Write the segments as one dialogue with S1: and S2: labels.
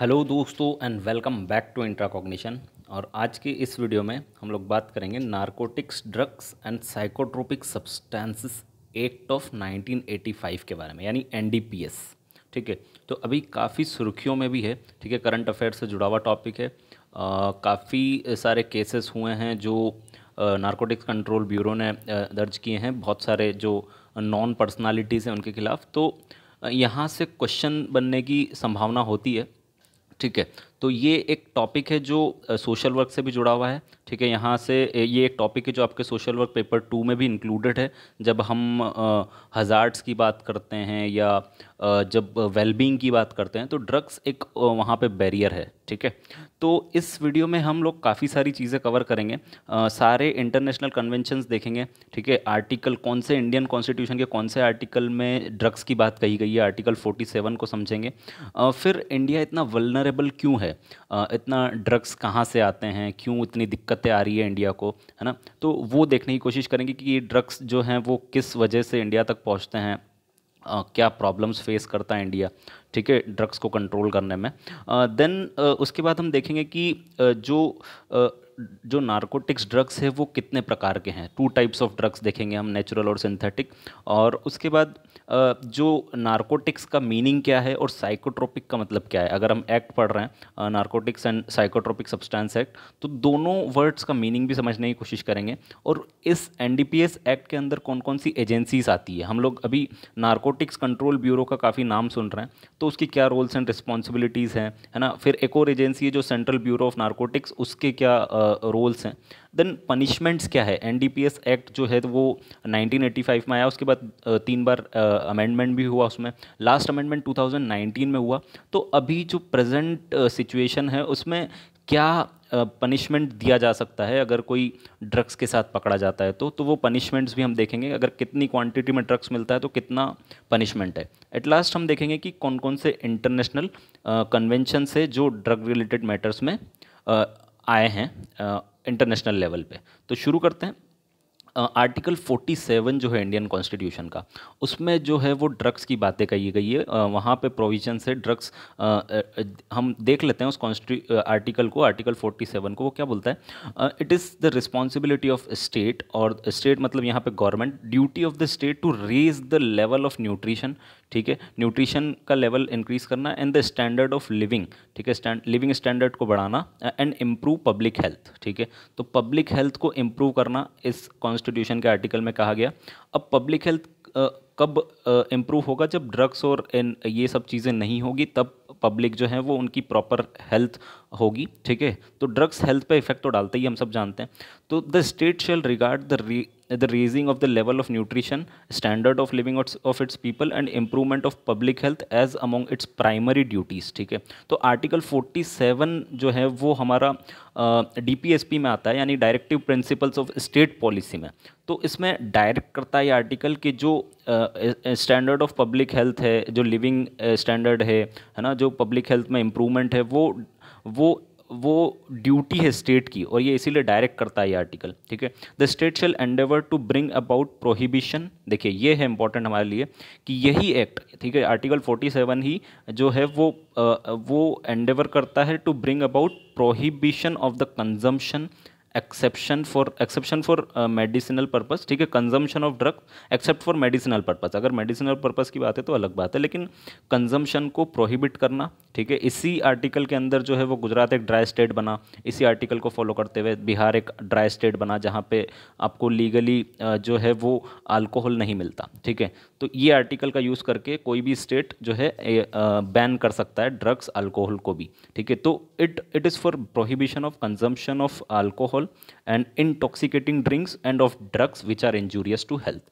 S1: Hello दोस्तों and welcome back to Intracognition और आज के इस वीडियो में हम लोग बात करेंगे Narcotics drugs and psychotropic Substances Act of 1985 के बारे में यानी एनडीपीएस ठीक है तो अभी काफ़ी सुर्खियों में भी है ठीक है करंट अफेयर से जुड़ा हुआ टॉपिक है काफ़ी सारे केसेस हुए हैं जो नार्कोटिक्स कंट्रोल ब्यूरो ने दर्ज किए हैं बहुत सारे जो नॉन पर्सनालिटीज़ हैं उनके खिलाफ तो यहाँ से क्वेश्चन बनने की संभावना होती है ठीक है तो ये एक टॉपिक है जो सोशल वर्क से भी जुड़ा हुआ है ठीक है यहाँ से ये एक टॉपिक है जो आपके सोशल वर्क पेपर टू में भी इंक्लूडेड है जब हम हज़ार्ड्स की बात करते हैं या जब वेलबींग की बात करते हैं तो ड्रग्स एक वहाँ पे बैरियर है ठीक है तो इस वीडियो में हम लोग काफ़ी सारी चीज़ें कवर करेंगे सारे इंटरनेशनल कन्वेंशंस देखेंगे ठीक है आर्टिकल कौन से इंडियन कॉन्स्टिट्यूशन के कौन से आर्टिकल में ड्रग्स की बात कही गई है आर्टिकल फोर्टी को समझेंगे फिर इंडिया इतना वलनरेबल क्यों है है इतना ड्रग्स कहाँ से आते हैं क्यों इतनी दिक्कतें आ रही है इंडिया को है ना तो वो देखने की कोशिश करेंगे कि ये ड्रग्स जो हैं वो किस वजह से इंडिया तक पहुँचते हैं Uh, क्या प्रॉब्लम्स फेस करता है इंडिया ठीक है ड्रग्स को कंट्रोल करने में देन uh, uh, उसके बाद हम देखेंगे कि जो जो नार्कोटिक्स ड्रग्स है वो कितने प्रकार के हैं टू टाइप्स ऑफ ड्रग्स देखेंगे हम नेचुरल और सिंथेटिक और उसके बाद जो नार्कोटिक्स का मीनिंग क्या है और साइकोट्रोपिक का मतलब क्या है अगर हम एक्ट पढ़ रहे हैं Narcotics and psychotropic substance Act तो दोनों वर्ड्स का मीनिंग भी समझने की कोशिश करेंगे और इस एन एक्ट के अंदर कौन कौन सी एजेंसीज आती है हम लोग अभी नार्कोटिक्स कंट्रोल ब्यूरो का काफ़ी नाम सुन रहे हैं तो उसकी क्या रोल्स एंड रिस्पॉन्सिबिलिटीज़ हैं है ना फिर एक और एजेंसी है जो सेंट्रल ब्यूरो ऑफ नार्कोटिक्स उसके क्या आ, रोल्स हैं देन पनिशमेंट्स क्या है एनडीपीएस एक्ट जो है तो वो 1985 में आया उसके बाद तीन बार अमेंडमेंट भी हुआ उसमें लास्ट अमेंडमेंट 2019 में हुआ तो अभी जो प्रेजेंट सिचुएशन है उसमें क्या पनिशमेंट दिया जा सकता है अगर कोई ड्रग्स के साथ पकड़ा जाता है तो तो वो पनिशमेंट्स भी हम देखेंगे अगर कितनी क्वांटिटी में ड्रग्स मिलता है तो कितना पनिशमेंट है एट लास्ट हम देखेंगे कि कौन कौन से इंटरनेशनल कन्वेंशन से जो ड्रग रिलेटेड मैटर्स में आए हैं इंटरनेशनल लेवल पे तो शुरू करते हैं आर्टिकल uh, 47 जो है इंडियन कॉन्स्टिट्यूशन का उसमें जो है वो ड्रग्स की बातें कही गई है वहाँ पे प्रोविजन से ड्रग्स हम देख लेते हैं उस कॉन्स्टि आर्टिकल को आर्टिकल 47 को वो क्या बोलता है it is the responsibility of state और स्टेट मतलब यहाँ पे government duty of the state to raise the level of nutrition ठीक है न्यूट्रिशन का लेवल इंक्रीज करना and the standard of living ठीक है स्टैंड लिविंग स्टैंडर्ड को बढ़ाना एंड इम्प्रूव पब्लिक हेल्थ ठीक है तो पब्लिक हेल्थ को इम्प्रूव करना इस कॉन्स्टिट्यूशन के आर्टिकल में कहा गया अब पब्लिक हेल्थ कब इम्प्रूव होगा जब ड्रग्स और इन ये सब चीज़ें नहीं होगी तब पब्लिक जो है वो उनकी प्रॉपर हेल्थ होगी ठीक है तो ड्रग्स हेल्थ पे इफेक्ट तो डालते ही हम सब जानते हैं तो the state shall regard the the raising of the level of nutrition, standard of living of its people and improvement of public health as among its primary duties ठीक है तो आर्टिकल 47 जो है वो हमारा डीपीएसपी uh, में आता है यानी directive principles of state policy में तो इसमें डायरेक्ट करता है आर्टिकल कि जो स्टैंडर्ड ऑफ पब्लिक हेल्थ है जो लिविंग स्टैंडर्ड है है ना जो पब्लिक हेल्थ में इम्प्रूवमेंट है वो वो वो ड्यूटी है स्टेट की और ये इसीलिए डायरेक्ट करता है ये आर्टिकल ठीक है the state shall endeavour to bring about prohibition देखिए ये है इंपॉर्टेंट हमारे लिए कि यही एक्ट ठीक है आर्टिकल 47 ही जो है वो आ, वो एंडेवर करता है to bring about prohibition of the consumption exception for exception for medicinal purpose ठीक है consumption of drug except for medicinal purpose अगर मेडिसिनल पर्पज़ की बात है तो अलग बात है लेकिन कंजम्पशन को प्रोहिबिट करना ठीक है इसी आर्टिकल के अंदर जो है वो गुजरात एक ड्राई स्टेट बना इसी आर्टिकल को फॉलो करते हुए बिहार एक ड्राई स्टेट बना जहाँ पे आपको लीगली uh, जो है वो अल्कोहल नहीं मिलता ठीक है तो ये आर्टिकल का यूज़ करके कोई भी स्टेट जो है बैन uh, कर सकता है ड्रग्स अल्कोहल को भी ठीक है तो it it is for prohibition of consumption of alcohol alcohol and intoxicating drinks and of drugs which are injurious to health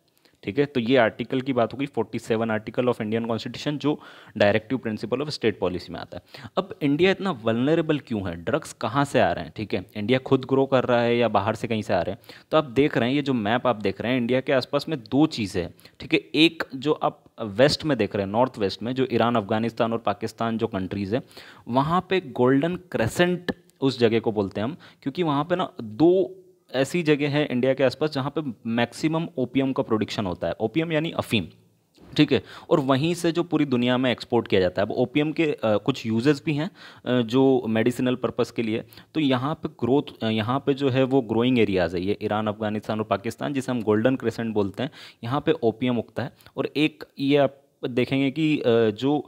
S1: ठीक है तो ये आर्टिकल की बात होगी 47 आर्टिकल ऑफ इंडियन कॉन्स्टिट्यूशन जो directive principle of state policy में आता है अब इंडिया इतना वलनरेबल क्यों है ड्रग्स कहाँ से आ रहे हैं ठीक है इंडिया खुद ग्रो कर रहा है या बाहर से कहीं से आ रहे हैं तो आप देख रहे हैं ये जो मैप आप देख रहे हैं इंडिया के आसपास में दो चीज़ें हैं ठीक है एक जो आप वेस्ट में देख रहे हैं नॉर्थ वेस्ट में जो ईरान अफगानिस्तान और पाकिस्तान जो कंट्रीज़ हैं वहाँ पर गोल्डन क्रेसेंट उस जगह को बोलते हैं हम क्योंकि वहाँ पे ना दो ऐसी जगह है इंडिया के आसपास जहाँ पे मैक्सिमम ओपियम का प्रोडक्शन होता है ओपियम यानी अफीम ठीक है और वहीं से जो पूरी दुनिया में एक्सपोर्ट किया जाता है अब ओपियम के आ, कुछ यूजेस भी हैं जो मेडिसिनल पर्पस के लिए तो यहाँ पे ग्रोथ यहाँ पे जो है वो ग्रोइंग एरियाज़ है ये ईरान अफगानिस्तान और पाकिस्तान जिसे हम गोल्डन क्रेसेंट बोलते हैं यहाँ पे ओपियम उगता है और एक ये आप देखेंगे कि जो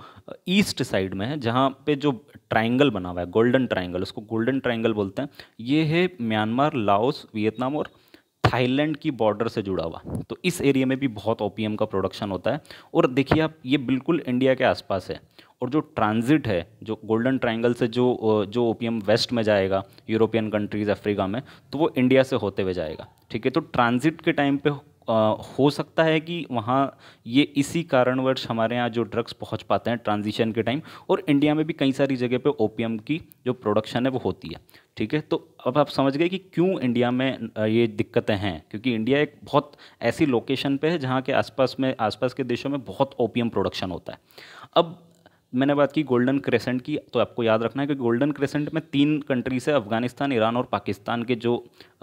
S1: ईस्ट साइड में है जहाँ पे जो ट्रायंगल बना हुआ है गोल्डन ट्रायंगल उसको गोल्डन ट्रायंगल बोलते हैं ये है म्यांमार लाओस वियतनाम और थाईलैंड की बॉर्डर से जुड़ा हुआ तो इस एरिया में भी बहुत ओ का प्रोडक्शन होता है और देखिए आप ये बिल्कुल इंडिया के आसपास है और जो ट्रांजिट है जो गोल्डन ट्रायंगल से जो जो ओ वेस्ट में जाएगा यूरोपियन कंट्रीज़ अफ्रीका में तो वो इंडिया से होते हुए जाएगा ठीक है तो ट्रांजिट के टाइम पे आ, हो सकता है कि वहाँ ये इसी कारणवश हमारे यहाँ जो ड्रग्स पहुँच पाते हैं ट्रांजिशन के टाइम और इंडिया में भी कई सारी जगह पे ओपीएम की जो प्रोडक्शन है वो होती है ठीक है तो अब आप समझ गए कि क्यों इंडिया में ये दिक्कतें हैं क्योंकि इंडिया एक बहुत ऐसी लोकेशन पे है जहाँ के आसपास में आसपास के देशों में बहुत ओपीएम प्रोडक्शन होता है अब मैंने बात की गोल्डन क्रेसेंट की तो आपको याद रखना है कि गोल्डन क्रेसेंट में तीन कंट्रीज है अफगानिस्तान ईरान और पाकिस्तान के जो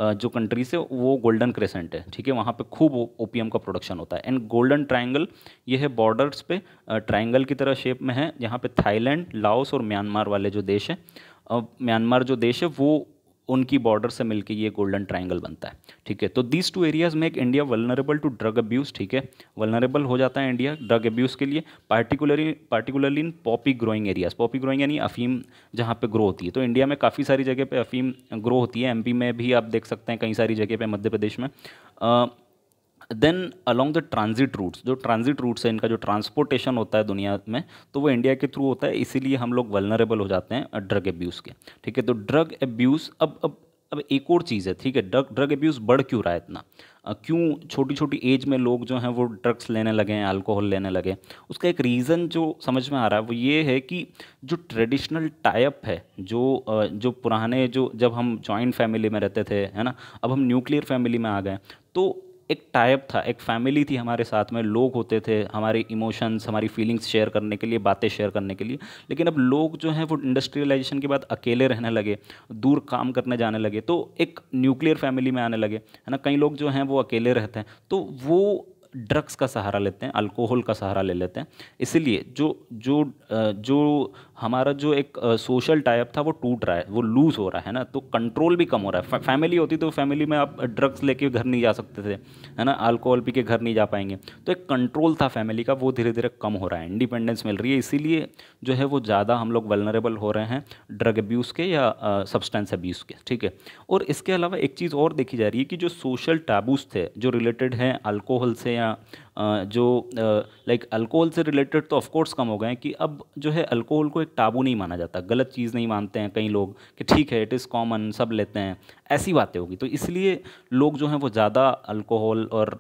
S1: जो कंट्रीज है वो गोल्डन क्रेसेंट है ठीक है वहाँ पे खूब ओपीएम का प्रोडक्शन होता है एंड गोल्डन ट्रायंगल ये है बॉर्डर्स पे ट्रायंगल की तरह शेप में है यहाँ पे थाईलैंड लाओस और म्यांमार वाले जो देश है म्यांमार जो देश है वो उनकी बॉर्डर से मिलकर ये गोल्डन ट्राइंगल बनता है ठीक है तो दीज टू एरियाज में एक India vulnerable to drug abuse ठीक है वलनरेबल हो जाता है इंडिया ड्रग अब्यूज़ के लिए particularly particularly in poppy growing areas poppy growing यानी अफीम जहाँ पे ग्रो होती है तो इंडिया में काफ़ी सारी जगह पे अफीम ग्रो होती है एमपी में भी आप देख सकते हैं कई सारी जगह पे मध्य प्रदेश में आ, then along the transit routes जो ट्रांजिट रूट्स है इनका जो ट्रांसपोर्टेशन होता है दुनिया में तो वो इंडिया के थ्रू होता है इसीलिए हम लोग वलनरेबल हो जाते हैं ड्रग एब्यूज़ के ठीक है तो ड्रग एब्यूज़ अब अब अब एक और चीज़ है ठीक है ड्रग ड्रग एब्यूज़ बढ़ क्यों रहा है इतना क्यों छोटी छोटी एज में लोग जो हैं वो ड्रग्स लेने लगे हैं अल्कोहल लेने लगे उसका एक रीज़न जो समझ में आ रहा है वो ये है कि जो ट्रेडिशनल टाइप है जो जो पुराने जो जब हम जॉइंट फैमिली में रहते थे है ना अब हम न्यूक्लियर फैमिली में आ गए तो एक टाइप था एक फैमिली थी हमारे साथ में लोग होते थे हमारे इमोशंस हमारी फीलिंग्स शेयर करने के लिए बातें शेयर करने के लिए लेकिन अब लोग जो हैं वो इंडस्ट्रियलाइजेशन के बाद अकेले रहने लगे दूर काम करने जाने लगे तो एक न्यूक्लियर फैमिली में आने लगे है ना कई लोग जो हैं वो अकेले रहते हैं तो वो ड्रग्स का सहारा लेते हैं अल्कोहल का सहारा ले लेते हैं इसीलिए जो जो जो हमारा जो एक सोशल टाइप था वो टूट रहा है वो लूज़ हो रहा है ना तो कंट्रोल भी कम हो रहा है फै, फैमिली होती तो फैमिली में आप ड्रग्स लेके घर नहीं जा सकते थे है ना अल्कोहल पी के घर नहीं जा पाएंगे तो एक कंट्रोल था फैमिली का वो धीरे धीरे कम हो रहा है इंडिपेंडेंस मिल रही है इसीलिए जो है वो ज़्यादा हम लोग वेलनरेबल हो रहे हैं ड्रग अब्यूज़ के या सब्सटेंस अब्यूज़ के ठीक है और इसके अलावा एक चीज़ और देखी जा रही है कि जो सोशल टैबूज थे जो रिलेटेड हैं अल्कोहल से या जो लाइक अल्कोहल से रिलेटेड तो ऑफकोर्स कम हो गए हैं कि अब जो है अल्कोहल को एक टाबू नहीं माना जाता गलत चीज़ नहीं मानते हैं कई लोग कि ठीक है इट इज़ कॉमन सब लेते हैं ऐसी बातें होगी तो इसलिए लोग जो हैं वो ज़्यादा अल्कोहल और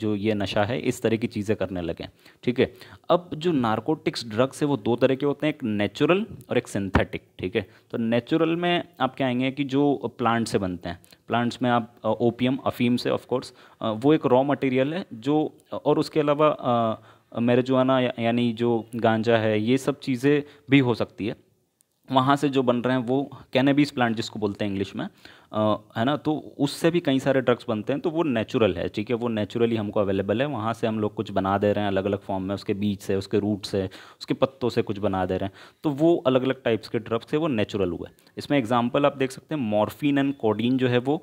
S1: जो ये नशा है इस तरह की चीज़ें करने लगे ठीक है अब जो नार्कोटिक्स ड्रग्स है वो दो तरह के होते हैं एक नेचुरल और एक सिंथेटिक ठीक है तो नेचुरल में आप क्या आएंगे कि जो प्लांट से बनते हैं प्लांट्स में आप ओपीएम uh, अफीम से ऑफ कोर्स uh, वो एक रॉ मटेरियल है जो uh, और उसके अलावा मेरेजुआना यानी जो गांजा है ये सब चीज़ें भी हो सकती है वहाँ से जो बन रहे हैं वो कैनबीज प्लांट जिसको बोलते हैं इंग्लिश में आ, है ना तो उससे भी कई सारे ड्रग्स बनते हैं तो वो नेचुरल है ठीक है वो नेचुरली हमको अवेलेबल है वहाँ से हम लोग कुछ बना दे रहे हैं अलग अलग फॉर्म में उसके बीज से उसके रूट से उसके पत्तों से कुछ बना दे रहे हैं तो वो अलग अलग टाइप्स के ड्रग्स है वो नेचुरल हुए इसमें एग्जाम्पल आप देख सकते हैं मॉर्फिन एंड कॉडीन जो है वो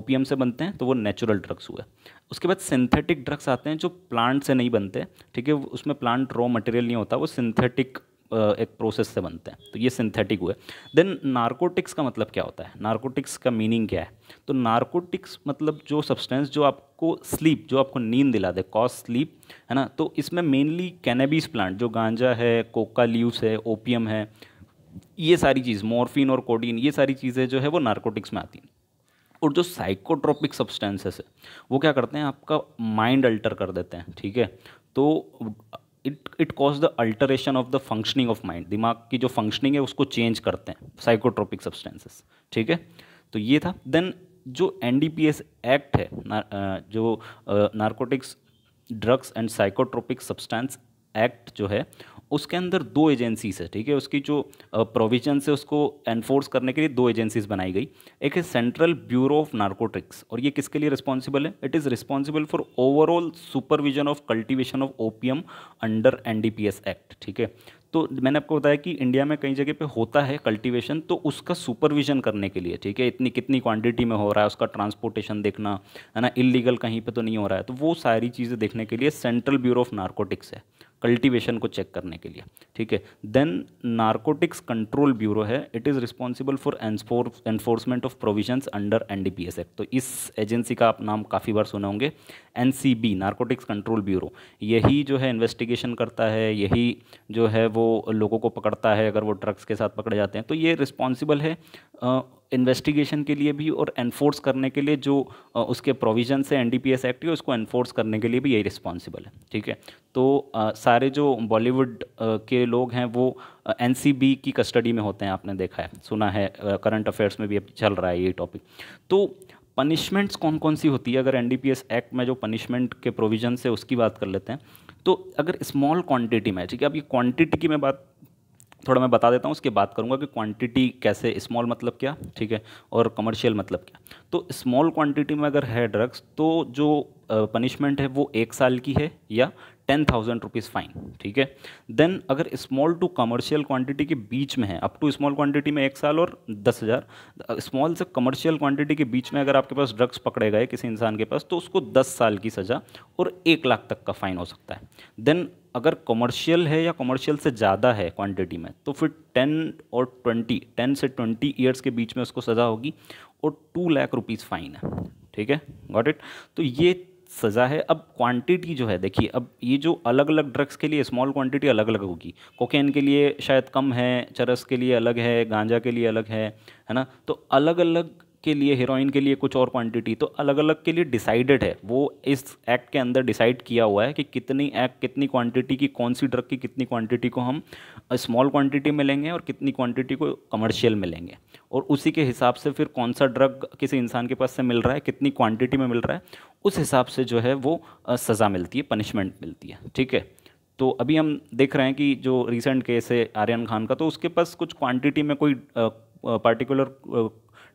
S1: ओपीएम से बनते हैं तो वो नेचुरल ड्रग्स हुए उसके बाद सिंथेटिक ड्रग्स आते हैं जो प्लांट से नहीं बनते ठीक है उसमें प्लांट रॉ मटेरियल नहीं होता वो सिंथेटिक एक प्रोसेस से बनते हैं तो ये सिंथेटिक हुए देन नार्कोटिक्स का मतलब क्या होता है नार्कोटिक्स का मीनिंग क्या है तो नार्कोटिक्स मतलब जो सब्सटेंस जो आपको स्लीप जो आपको नींद दिला दे कॉज स्लीप है ना तो इसमें मेनली कैनेबीज प्लांट जो गांजा है कोका लीव्स है ओपियम है ये सारी चीज़ मॉर्फिन और कोडीन ये सारी चीज़ें जो है वो नार्कोटिक्स में आती हैं और जो साइकोट्रोपिक सब्सटेंसेस है वो क्या करते हैं आपका माइंड अल्टर कर देते हैं ठीक है तो it it cause the alteration of the functioning of mind दिमाग की जो फंक्शनिंग है उसको चेंज करते हैं साइकोट्रोपिक सब्सटेंसेस ठीक है तो ये था देन जो N D P S act है ना, जो narcotics drugs and psychotropic substance act जो है उसके अंदर दो एजेंसीज है ठीक है उसकी जो प्रोविजन है उसको एनफोर्स करने के लिए दो एजेंसीज बनाई गई एक है सेंट्रल ब्यूरो ऑफ नार्कोटिक्स और ये किसके लिए रिस्पॉन्सिबल है it is responsible for overall supervision of cultivation of opium under NDPS act ठीक है तो मैंने आपको बताया कि इंडिया में कई जगह पे होता है कल्टीवेशन तो उसका सुपरविजन करने के लिए ठीक है इतनी कितनी क्वांटिटी में हो रहा है उसका ट्रांसपोर्टेशन देखना है ना इलीगल कहीं पे तो नहीं हो रहा है तो वो सारी चीज़ें देखने के लिए सेंट्रल ब्यूरो ऑफ नार्कोटिक्स है कल्टीवेशन को चेक करने के लिए ठीक है देन नारकोटिक्स कंट्रोल ब्यूरो है it is responsible for enforcement of provisions under N D P S act तो इस एजेंसी का आप नाम काफ़ी बार सुने होंगे N C B narcotics control bureau यही जो है इन्वेस्टिगेशन करता है यही जो है वो लोगों को पकड़ता है अगर वो ड्रग्स के साथ पकड़े जाते हैं तो ये रिस्पॉन्सिबल है इन्वेस्टिगेशन के लिए भी और एनफोर्स करने के लिए जो उसके प्रोविजन है एनडीपीएस एक्ट है उसको एनफोर्स करने के लिए भी यही रिस्पॉन्सिबल है ठीक है तो सारे जो बॉलीवुड के लोग हैं वो एन की कस्टडी में होते हैं आपने देखा है सुना है करंट अफेयर्स में भी अब चल रहा है ये टॉपिक तो पनिशमेंट्स कौन कौन सी होती है अगर एन एक्ट में जो पनिशमेंट के प्रोविजन से उसकी बात कर लेते हैं तो अगर स्मॉल क्वांटिटी में ठीक है अब ये क्वांटिटी की मैं बात थोड़ा मैं बता देता हूँ उसके बात करूँगा कि क्वांटिटी कैसे स्मॉल मतलब क्या ठीक है और कमर्शियल मतलब क्या तो स्मॉल क्वांटिटी में अगर है ड्रग्स तो जो पनिशमेंट है वो एक साल की है या टेन थाउजेंड रुपीज़ फाइन ठीक है देन अगर स्मॉल टू कमर्शियल क्वांटिटी के बीच में है अप टू स्मॉल क्वांटिटी में एक साल और दस हज़ार स्मॉल से कमर्शियल क्वांटिटी के बीच में अगर आपके पास ड्रग्स पकड़े गए किसी इंसान के पास तो उसको दस साल की सज़ा और एक लाख तक का फ़ाइन हो सकता है देन अगर कमर्शियल है या कमर्शियल से ज़्यादा है क्वांटिटी में तो फिर टेन और ट्वेंटी टेन से ट्वेंटी ईयर्स के बीच में उसको सज़ा होगी और टू लाख रुपीज़ फ़ाइन है ठीक है गॉट इट तो ये सज़ा है अब क्वांटिटी जो है देखिए अब ये जो अलग अलग ड्रग्स के लिए स्मॉल क्वांटिटी अलग अलग होगी कोकेन के लिए शायद कम है चरस के लिए अलग है गांजा के लिए अलग है है ना तो अलग अलग के लिए हीरोइन के लिए कुछ और क्वांटिटी तो अलग अलग के लिए डिसाइडेड है वो इस एक्ट के अंदर डिसाइड किया हुआ है कि कितनी एक्ट कितनी क्वांटिटी की कौन सी ड्रग की कितनी क्वांटिटी को हम स्मॉल क्वांटिटी में लेंगे और कितनी क्वांटिटी को कमर्शियल में लेंगे और उसी के हिसाब से फिर कौन सा ड्रग किसी इंसान के पास से मिल रहा है कितनी क्वान्टिटी में मिल रहा है उस हिसाब से जो है वो सज़ा मिलती है पनिशमेंट मिलती है ठीक है तो अभी हम देख रहे हैं कि जो रिसेंट केस है आर्यन खान का तो उसके पास कुछ क्वांटिटी में कोई पर्टिकुलर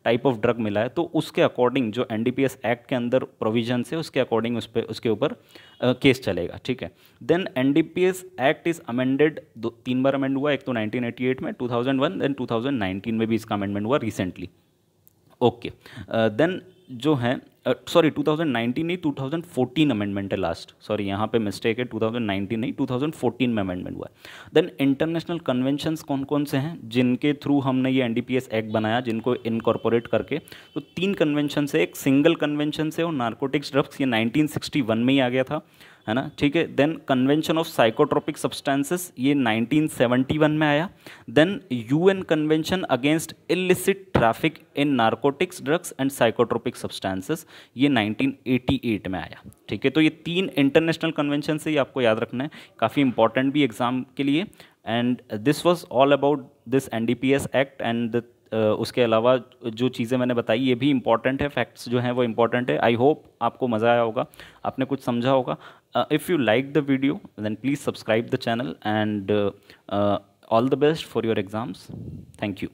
S1: टाइप ऑफ ड्रग मिला है तो उसके अकॉर्डिंग जो एन एक्ट के अंदर प्रोविजन है उसके अकॉर्डिंग उस पर उसके ऊपर केस चलेगा ठीक है then N act is amended दो तीन बार अमेंड हुआ एक तो 1988 में 2001 देन 2019 में भी इसका अमेंडमेंट हुआ रिसेंटली ओके देन जो है सॉरी uh, 2019 नहीं 2014 अमेंडमेंट है लास्ट सॉरी यहाँ पे मिस्टेक है 2019 नहीं 2014 में अमेंडमेंट हुआ है देन इंटरनेशनल कन्वेंशंस कौन कौन से हैं जिनके थ्रू हमने ये एनडीपीएस एक्ट बनाया जिनको इनकॉर्पोरेट करके तो तीन कन्वेंशन से एक सिंगल कन्वेंशन से और नार्कोटिक्स ड्रग्स ये 1961 में ही आ गया था है ना ठीक है then convention of psychotropic substances ये 1971 में आया then UN convention against illicit traffic in narcotics drugs and psychotropic substances ये 1988 में आया ठीक है तो ये तीन इंटरनेशनल कन्वेंशन से ये आपको याद रखना है काफ़ी इंपॉर्टेंट भी एग्जाम के लिए and this was all about this N act and the उसके अलावा जो चीज़ें मैंने बताई ये भी इंपॉर्टेंट है फैक्ट्स जो हैं वो इम्पॉर्टेंट है आई होप आपको मज़ा आया होगा आपने कुछ समझा होगा Uh, if you like the video, then please subscribe the channel and uh, uh, all the best for your exams. Thank you.